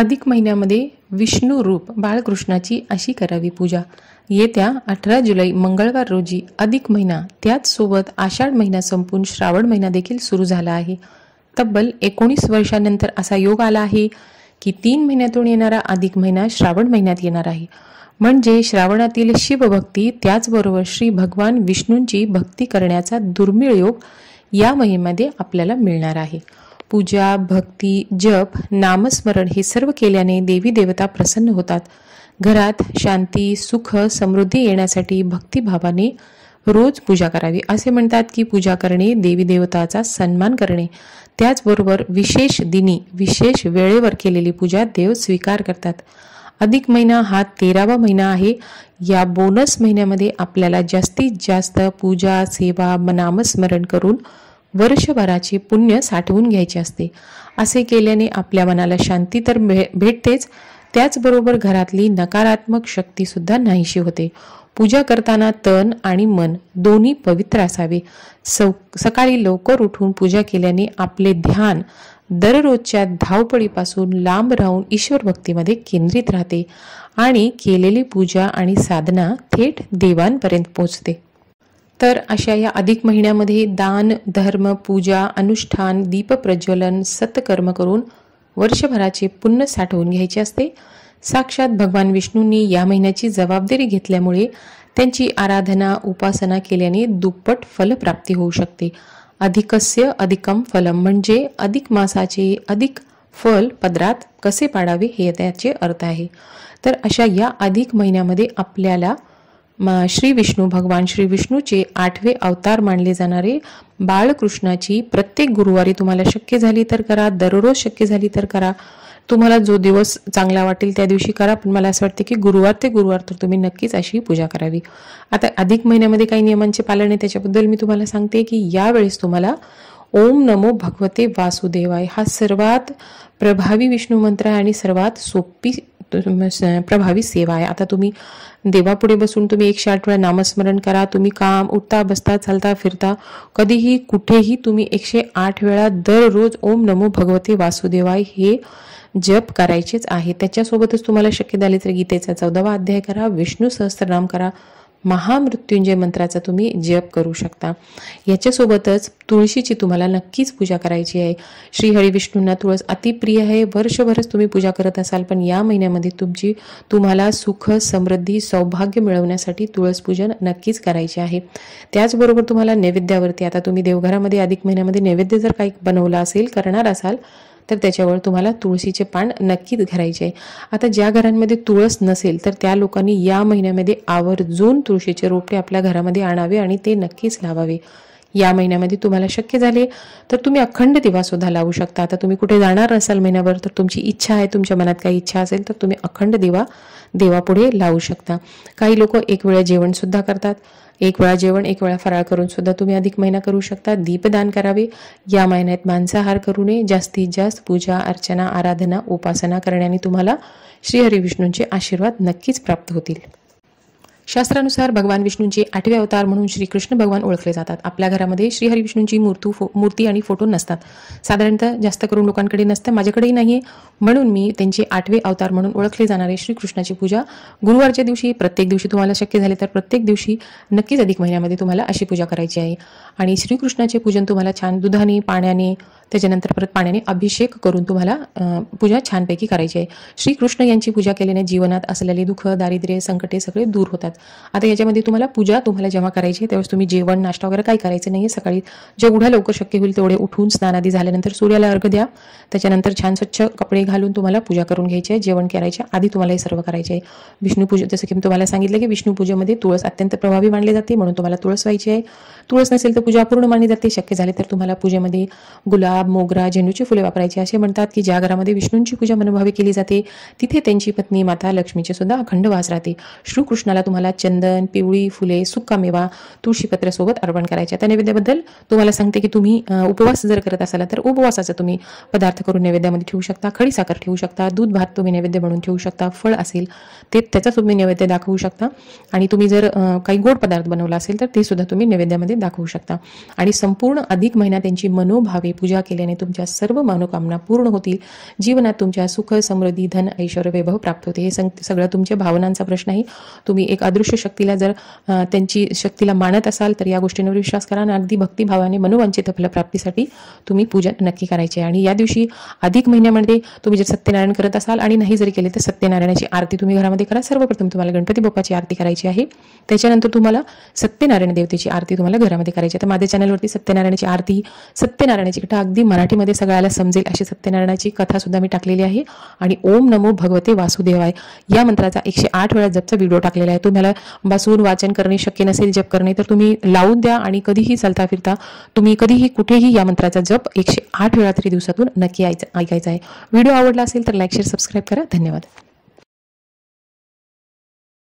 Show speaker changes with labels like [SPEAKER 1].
[SPEAKER 1] अधिक महिन्यामध्ये विष्णू रूप बाळकृष्णाची अशी करावी पूजा येत्या अठरा जुलै मंगळवार रोजी अधिक महिना त्याचसोबत आषाढ महिना संपून श्रावण महिना देखील सुरू झाला आहे तब्बल एकोणीस वर्षानंतर असा योग आला आहे की तीन महिन्यातून येणारा अधिक महिना श्रावण महिन्यात येणार आहे म्हणजे श्रावणातील शिवभक्ती त्याचबरोबर श्री भगवान विष्णूंची भक्ती करण्याचा दुर्मिळ योग या महिन्यामध्ये आपल्याला मिळणार आहे पूजा भक्ती जप नामस्मरण हे सर्व केल्याने देवी देवता प्रसन्न होतात घरात शांती सुख समृद्धी येण्यासाठी भक्तिभावाने रोज पूजा करावी असे म्हणतात की पूजा करणे देवी देवताचा सन्मान करणे त्याचबरोबर विशेष दिनी विशेष वेळेवर केलेली पूजा देव स्वीकार करतात अधिक महिना हा तेरावा महिना आहे या बोनस महिन्यामध्ये आपल्याला जास्तीत जास्त पूजा सेवा नामस्मरण करून वर्षभराचे पुण्य साठवून घ्यायची असते असे केल्याने आपल्या मनाला शांती तर भेटतेच त्याचबरोबर घरातली नकारात्मक शक्ती सुद्धा नाहीशी होते पूजा करताना तन आणि मन दोन्ही पवित्र असावे सौ सकाळी लवकर उठून पूजा केल्याने आपले ध्यान दररोजच्या धावपळीपासून लांब राहून ईश्वर भक्तीमध्ये केंद्रित राहते आणि केलेली पूजा आणि साधना थेट देवांपर्यंत पोचते तर अशा या अधिक महिन्यामध्ये दान धर्म पूजा अनुष्ठान दीप प्रज्वलन सत्कर्म करून वर्षभराचे पुण्य साठवून घ्यायचे असते साक्षात भगवान विष्णूंनी या महिन्याची जबाबदारी घेतल्यामुळे त्यांची आराधना उपासना केल्याने दुप्पट फलप्राप्ती होऊ शकते अधिकस्य अधिकम फलम म्हणजे अधिक मासाचे अधिक फल पदरात कसे पाडावे हे त्याचे अर्थ आहे तर अशा या अधिक महिन्यामध्ये आपल्याला श्री विष्णू भगवान श्री विष्णूचे आठवे अवतार मानले जाणारे बाळकृष्णाची प्रत्येक गुरुवारी तुम्हाला शक्य झाली तर करा दररोज शक्य झाली तर करा तुम्हाला जो दिवस चांगला वाटेल त्या दिवशी करा पण मला असं वाटतं की गुरुवार ते गुरुवार तर तुम्ही नक्कीच अशी पूजा करावी आता अधिक महिन्यामध्ये काही नियमांचे पालन आहे त्याच्याबद्दल मी तुम्हाला सांगते की यावेळेस तुम्हाला ओम नमो भगवते वासुदेवाय हा सर्वात प्रभावी विष्णू मंत्र आहे आणि सर्वात सोपी प्रभावी सेवा आहे आता तुम्ही देवापुढे बसून तुम्ही एकशे आठ वेळा नामस्मरण करा तुम्ही काम उठता बसता चालता फिरता कधीही कुठेही तुम्ही एकशे आठ वेळा दररोज ओम नमो भगवते वासुदेवाय हे जप करायचेच आहे त्याच्यासोबतच तुम्हाला शक्य झाले तर गीतेचा चौदावा अध्याय करा विष्णू सहस्त्रनाम करा महामृत्युंजय मंत्राचा तुम्ही जप करू शकता याच्यासोबतच तुळशीची तुम्हाला नक्कीच पूजा करायची आहे श्री हरिविष्णूंना तुळस अतिप्रिय आहे वर्षभरच तुम्ही पूजा करत असाल पण या महिन्यामध्ये तुमची तुम्हाला सुख समृद्धी सौभाग्य मिळवण्यासाठी तुळस पूजन नक्कीच करायचे आहे त्याचबरोबर तुम्हाला नैवेद्यावरती आता तुम्ही देवघरामध्ये अधिक महिन्यामध्ये नैवेद्य जर काही बनवला असेल करणार असाल तर त्याच्यावर तुम्हाला तुळशीचे पान नक्कीच आहे आता ज्या घरांमध्ये तुळस नसेल तर त्या लोकांनी या महिन्यामध्ये आवर्जून तुळशीचे रोपटे आपल्या घरामध्ये आणावे आणि ते नक्कीच लावावे या महिन्यामध्ये तुम्हाला शक्य झाले तर तुम्ही अखंड दिवा सुद्धा लावू शकता आता तुम्ही कुठे जाणार नसाल महिन्याभर तर तुमची इच्छा आहे तुमच्या मनात काही इच्छा असेल तर तुम्ही अखंड दिवा देवापुढे लावू शकता काही लोक एक वेळा जेवणसुद्धा करतात एक वेळा जेवण एक वेळा फराळ करून सुद्धा तुम्ही अधिक महिना करू शकता दीपदान करावे या महिन्यात मांसाहार करू नये जास्तीत जास्त पूजा अर्चना आराधना उपासना करण्याने तुम्हाला श्रीहरी विष्णूंचे आशीर्वाद नक्कीच प्राप्त होतील शास्त्रानुसार भगवान विष्णूंचे आठवे अवतार म्हणून श्रीकृष्ण भगवान ओळखले जातात आपल्या घरामध्ये श्रीहरी विष्णूंची मूर्तू फो मूर्ती आणि फोटो नसतात साधारणतः जास्त करून लोकांकडे नसतं माझ्याकडेही नाही म्हणून मी त्यांचे आठवे अवतार म्हणून ओळखले जाणारे श्रीकृष्णाची पूजा गुरुवारच्या दिवशी प्रत्येक दिवशी तुम्हाला शक्य झाले तर प्रत्येक दिवशी नक्कीच अधिक महिन्यामध्ये तुम्हाला अशी पूजा करायची आहे आणि श्रीकृष्णाचे पूजन तुम्हाला छान दुधाने पाण्याने त्याच्यानंतर परत पाण्याने अभिषेक करून तुम्हाला पूजा छानपैकी करायची आहे श्रीकृष्ण यांची पूजा केल्याने जीवनात असलेले दुःख दारिद्र्य संकटे सगळे दूर होतात आता याच्यामध्ये तुम्हाला पूजा तुम्हाला जेव्हा करायची आहे त्यावेळेस तुम्ही जेवण नाश्ता वगैरे काही करायचं नाही सकाळी जेवढ्या लवकर शक्य होईल तेवढे उठून स्नान आधी झाल्यानंतर सूर्याला अर्घ द्या त्याच्यानंतर छान स्वच्छ कपडे घालून तुम्हाला पूजा करून घ्यायची आहे जेवण करायचे आधी तुम्हाला हे सर्व करायचे आहे विष्णूपूजा जसं की मी तुम्हाला सांगितलं की विष्णूपूजेमध्ये तुळस अत्यंत प्रभावी मानली जाते म्हणून तुम्हाला तुळस व्हायची आहे तुळस नसेल तर पूजा अपूर्ण मानली जाते शक्य झाले तर तुम्हाला पूजेमध्ये गुलाब मोगरा झेंडूची फुले वापरायची असे म्हणतात की ज्या घरामध्ये विष्णूंची पूजा मनोभावी केली जाते तिथे त्यांची पत्नी माता लक्ष्मीचे सुद्धा अखंड वास राहते श्रीकृष्णाला तुम्हाला चंदन पिवळी फुले सुका मेवा सोबत अर्पण करायचे त्या नैवेद्याबद्दल तुम्हाला सांगते की तुम्ही उपवास जर करत असाल तर उपवासाचा तुम्ही पदार्थ करून नैवेद्यामध्ये ठेवू शकता खडी साखर ठेवू शकता दूध भात तुम्ही नैवेद्य म्हणून ठेवू शकता फळ असेल ते त्याचा तुम्ही नैवेद्य दाखवू शकता आणि तुम्ही जर काही गोड पदार्थ बनवला असेल तर ते सुद्धा तुम्ही नैवेद्यामध्ये दाखवू शकता आणि संपूर्ण अधिक महिना त्यांची मनोभावे पूजा केल्याने तुमच्या सर्व मनोकामना पूर्ण होतील जीवनात तुमच्या सुख समृद्धी धन ऐश्वर वैभव प्राप्त होते हे सगळं तुमच्या भावनांचा प्रश्न आहे तुम्ही एक अदृश्य शक्तीला जर त्यांची शक्तीला मानत असाल तर या गोष्टींवर विश्वास करा आणि अगदी भक्तिभावाने मनोवांचित फलप्राप्तीसाठी तुम्ही पूजा नक्की करायची आणि या दिवशी अधिक महिन्यामध्ये तुम्ही जर सत्यनारायण करत असाल आणि नाही जरी केले तर सत्यनारायणाची आरती तुम्ही घरामध्ये करा सर्वप्रथम तुम्हाला गणपती बाप्पाची आरती करायची आहे त्याच्यानंतर तुम्हाला सत्यनारायण देवतेची आरती तुम्हाला घरामध्ये करायची तर माझ्या चॅनलवरती सत्यनारायणाची आरती सत्यनारायणाची कथा अगदी मराठीमध्ये सगळ्याला समजेल अशी सत्यनारायणाची कथा सुद्धा मी टाकलेली आहे आणि ओम नमो भगवते वासुदेवाय या मंत्राचा एकशे आठ वेळा जपचा व्हिडिओ टाकलेला आहे तुम्ही तुम्हाला बसून वाचन करणे शक्य नसेल जप करणे तर तुम्ही लावून द्या आणि कधीही चालता फिरता तुम्ही कधीही कुठेही या मंत्राचा जप एकशे आठ वेळा तरी दिवसातून नक्की ऐकायचा आहे व्हिडिओ आवडला असेल तर लाईक शेअर सबस्क्राईब करा धन्यवाद